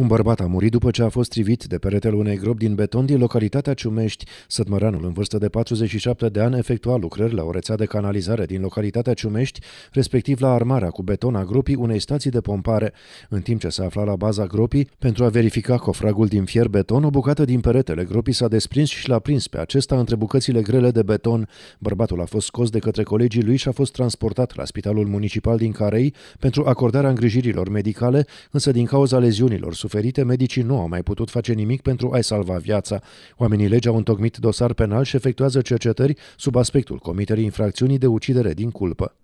Un bărbat a murit după ce a fost trivit de peretele unei gropi din beton din localitatea Ciumești. Sătmăranul, în vârstă de 47 de ani, efectua lucrări la o rețea de canalizare din localitatea Ciumești, respectiv la armarea cu beton a gropii unei stații de pompare. În timp ce se afla la baza gropii, pentru a verifica cofragul din fier beton, o bucată din peretele gropii s-a desprins și l-a prins pe acesta între bucățile grele de beton. Bărbatul a fost scos de către colegii lui și a fost transportat la Spitalul Municipal din Carei pentru acordarea îngrijirilor medicale, însă din cauza leziunilor suferite, medicii nu au mai putut face nimic pentru a-i salva viața. Oamenii legi au întocmit dosar penal și efectuează cercetări sub aspectul comiterii infracțiunii de ucidere din culpă.